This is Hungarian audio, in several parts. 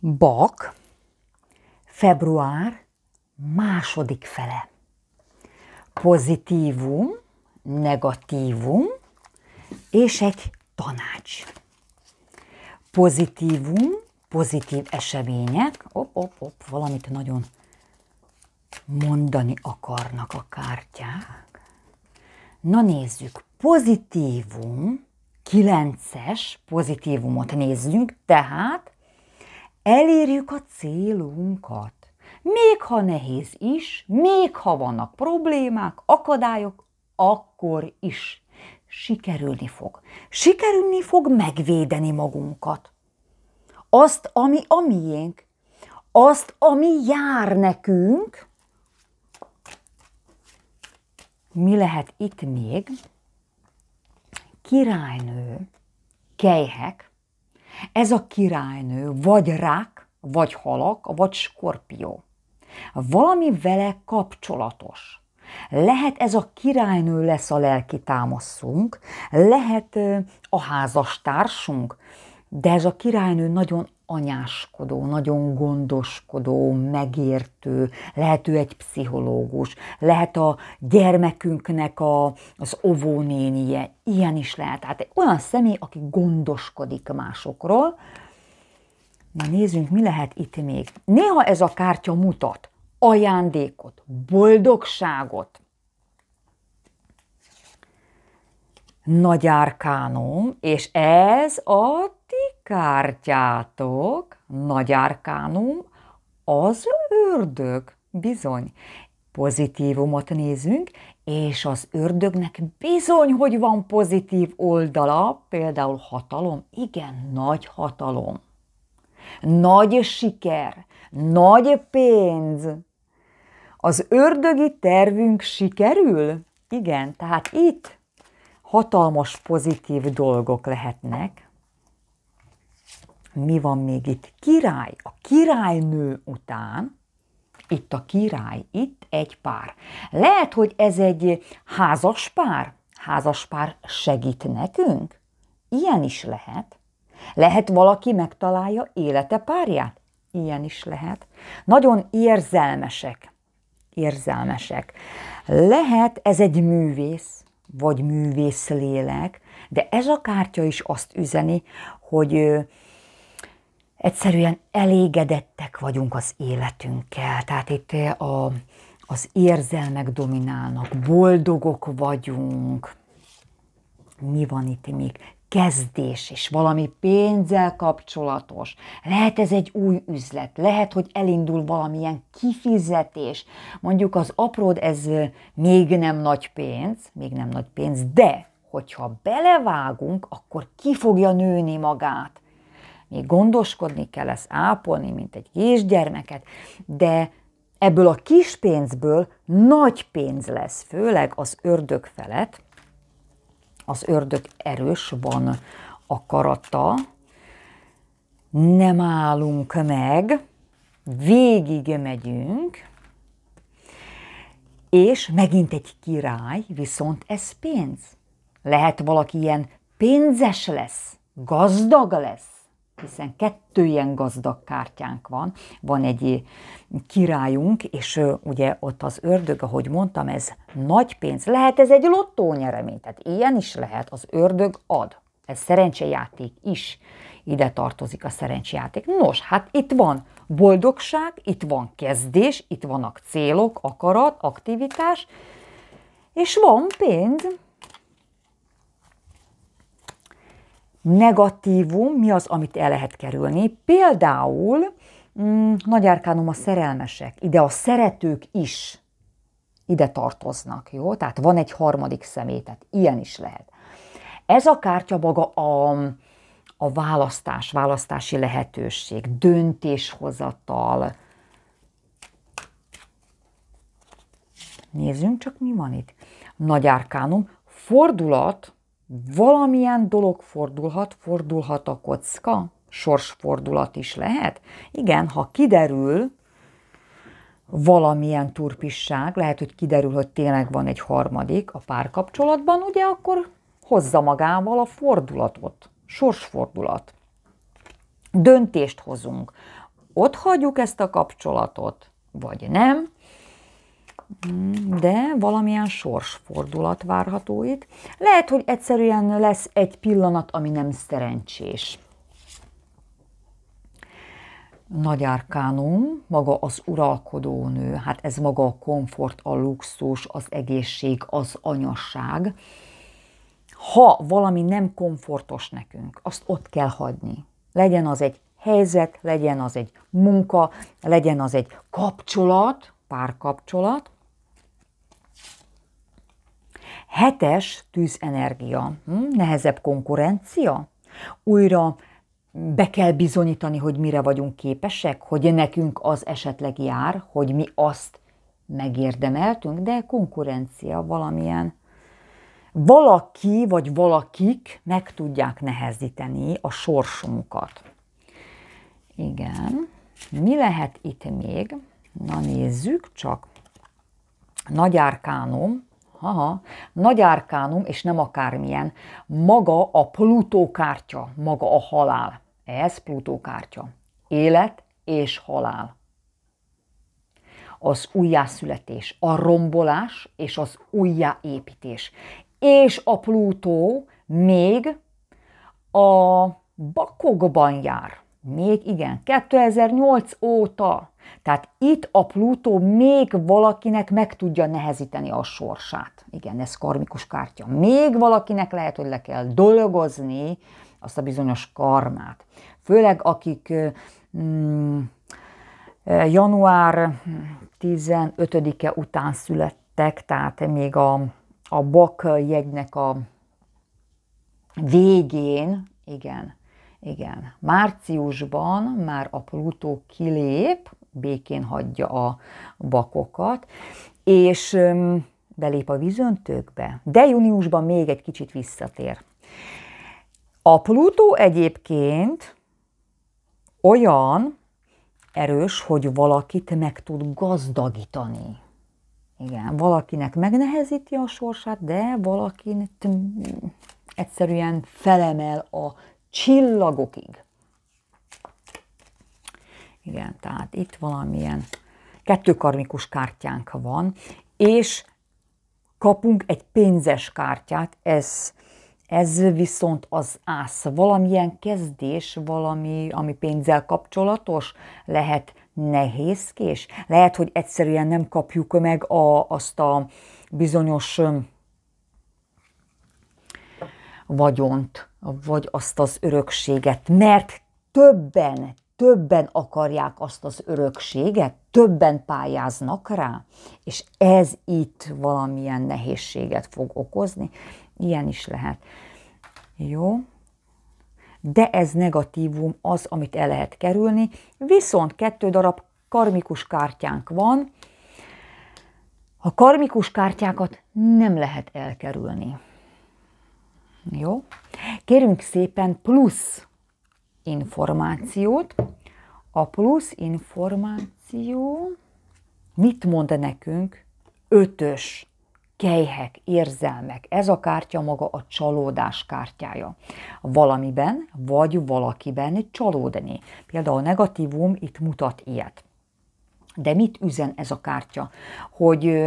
Bak, február második fele. Pozitívum, negatívum és egy tanács. Pozitívum, pozitív események, op, op, op, valamit nagyon mondani akarnak a kártyák. Na nézzük, pozitívum, kilences pozitívumot nézzünk, tehát elérjük a célunkat. Még ha nehéz is, még ha vannak problémák, akadályok, akkor is sikerülni fog. Sikerülni fog megvédeni magunkat. Azt, ami a miénk, azt, ami jár nekünk. Mi lehet itt még? Királynő, kejhek, ez a királynő vagy rák, vagy halak, vagy skorpió. Valami vele kapcsolatos. Lehet ez a királynő lesz a lelki támaszunk, lehet a házastársunk, de ez a királynő nagyon anyáskodó, nagyon gondoskodó, megértő, lehet ő egy pszichológus, lehet a gyermekünknek a, az ovónénie, ilyen is lehet. Tehát egy olyan személy, aki gondoskodik másokról. Na nézzünk, mi lehet itt még. Néha ez a kártya mutat ajándékot, boldogságot, nagy árkánum, és ez a ti kártyátok, nagy árkánum, az ördög, bizony. Pozitívumot nézünk, és az ördögnek bizony, hogy van pozitív oldala, például hatalom, igen, nagy hatalom, nagy siker, nagy pénz. Az ördögi tervünk sikerül? Igen, tehát itt hatalmas pozitív dolgok lehetnek. Mi van még itt? Király, a királynő után, itt a király, itt egy pár. Lehet, hogy ez egy házas pár, házas pár segít nekünk? Ilyen is lehet. Lehet valaki megtalálja élete párját? Ilyen is lehet. Nagyon érzelmesek. Érzelmesek. Lehet ez egy művész, vagy művész lélek, de ez a kártya is azt üzeni, hogy egyszerűen elégedettek vagyunk az életünkkel. Tehát itt a, az érzelmek dominálnak, boldogok vagyunk. Mi van itt még? kezdés is, valami pénzzel kapcsolatos. Lehet ez egy új üzlet, lehet, hogy elindul valamilyen kifizetés. Mondjuk az apród ez még nem nagy pénz, még nem nagy pénz, de hogyha belevágunk, akkor ki fogja nőni magát. Még gondoskodni kell ezt ápolni, mint egy kisgyermeket, de ebből a kis pénzből nagy pénz lesz, főleg az ördög felett, az ördög erős, van akarata, nem állunk meg, végig megyünk, és megint egy király, viszont ez pénz. Lehet valaki ilyen pénzes lesz, gazdag lesz, hiszen kettő ilyen gazdag kártyánk van. Van egy eh, királyunk, és eh, ugye ott az ördög, ahogy mondtam, ez nagy pénz. Lehet ez egy lottó nyeremény, tehát ilyen is lehet, az ördög ad. Ez szerencsejáték is. Ide tartozik a szerencsejáték. Nos, hát itt van boldogság, itt van kezdés, itt vannak célok, akarat, aktivitás, és van pénz. negatívum, mi az, amit el lehet kerülni. Például mm, nagy árkánom a szerelmesek, ide a szeretők is ide tartoznak, jó? Tehát van egy harmadik személy, tehát ilyen is lehet. Ez a kártya maga a, a választás, választási lehetőség, döntéshozatal. Nézzünk csak, mi van itt. Nagy árkánum, fordulat, valamilyen dolog fordulhat, fordulhat a kocka, sorsfordulat is lehet. Igen, ha kiderül valamilyen turpisság, lehet, hogy kiderül, hogy tényleg van egy harmadik a párkapcsolatban, ugye akkor hozza magával a fordulatot, sorsfordulat. Döntést hozunk. Ott hagyjuk ezt a kapcsolatot, vagy nem, Mm, de valamilyen sorsfordulat várható itt. Lehet, hogy egyszerűen lesz egy pillanat, ami nem szerencsés. Nagy Arkánum, maga az uralkodó nő, hát ez maga a komfort, a luxus, az egészség, az anyasság. Ha valami nem komfortos nekünk, azt ott kell hagyni. Legyen az egy helyzet, legyen az egy munka, legyen az egy kapcsolat, párkapcsolat, Hetes tűzenergia. Hm, nehezebb konkurencia? Újra be kell bizonyítani, hogy mire vagyunk képesek, hogy nekünk az esetleg jár, hogy mi azt megérdemeltünk, de konkurencia valamilyen valaki vagy valakik meg tudják nehezíteni a sorsunkat. Igen. Mi lehet itt még? Na nézzük csak. Nagy árkánom, Aha. Nagy árkánum, és nem akármilyen. Maga a Plutó kártya, maga a halál. Ez Plutó kártya. Élet és halál. Az újjászületés, a rombolás és az újjáépítés. És a Plutó még a bakokban jár. Még igen, 2008 óta. Tehát itt a Plutó még valakinek meg tudja nehezíteni a sorsát. Igen, ez karmikus kártya. Még valakinek lehet, hogy le kell dolgozni azt a bizonyos karmát. Főleg akik mm, január 15-e után születtek, tehát még a, a bak jegynek a végén, igen, igen, márciusban már a Plutó kilép, békén hagyja a bakokat, és belép a vízöntőkbe, de júniusban még egy kicsit visszatér. A Plutó egyébként olyan erős, hogy valakit meg tud gazdagítani. Igen, valakinek megnehezíti a sorsát, de valakinek mm, egyszerűen felemel a csillagokig. Igen, tehát itt valamilyen kettőkarmikus kártyánk van, és kapunk egy pénzes kártyát, ez, ez viszont az ász. Valamilyen kezdés, valami, ami pénzzel kapcsolatos, lehet nehézkés, lehet, hogy egyszerűen nem kapjuk meg a, azt a bizonyos vagyont, vagy azt az örökséget, mert többen, többen akarják azt az örökséget, többen pályáznak rá, és ez itt valamilyen nehézséget fog okozni. Ilyen is lehet. Jó? De ez negatívum az, amit el lehet kerülni. Viszont kettő darab karmikus kártyánk van. A karmikus kártyákat nem lehet elkerülni. Jó? Kérünk szépen plusz információt. A plusz információ mit mond nekünk? Ötös kejhek, érzelmek. Ez a kártya maga a csalódás kártyája. Valamiben vagy valakiben csalódni. Például a negatívum itt mutat ilyet. De mit üzen ez a kártya? Hogy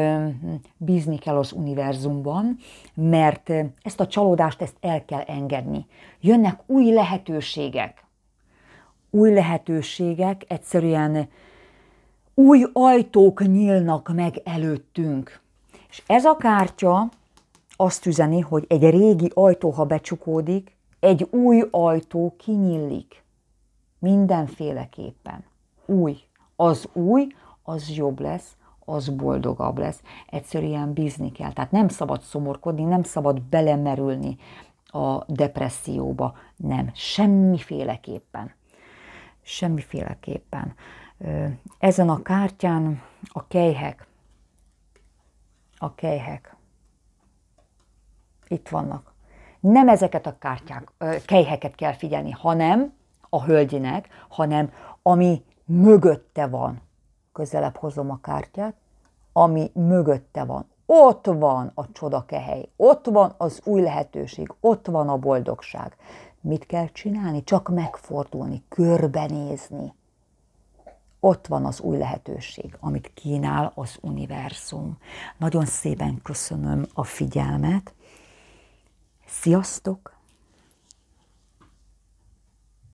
bízni kell az univerzumban, mert ezt a csalódást ezt el kell engedni. Jönnek új lehetőségek. Új lehetőségek egyszerűen új ajtók nyílnak meg előttünk. És ez a kártya azt üzeni, hogy egy régi ajtó, ha becsukódik, egy új ajtó kinyílik. Mindenféleképpen. Új az új, az jobb lesz, az boldogabb lesz. Egyszerűen bízni kell. Tehát nem szabad szomorkodni, nem szabad belemerülni a depresszióba. Nem, semmiféleképpen. Semmiféleképpen. Ezen a kártyán a kejhek, a kejhek, itt vannak. Nem ezeket a kártyák, kejheket kell figyelni, hanem a hölgyinek, hanem ami mögötte van. Közelebb hozom a kártyát, ami mögötte van. Ott van a csodakehely, ott van az új lehetőség, ott van a boldogság. Mit kell csinálni? Csak megfordulni, körbenézni. Ott van az új lehetőség, amit kínál az univerzum. Nagyon szépen köszönöm a figyelmet. Sziasztok!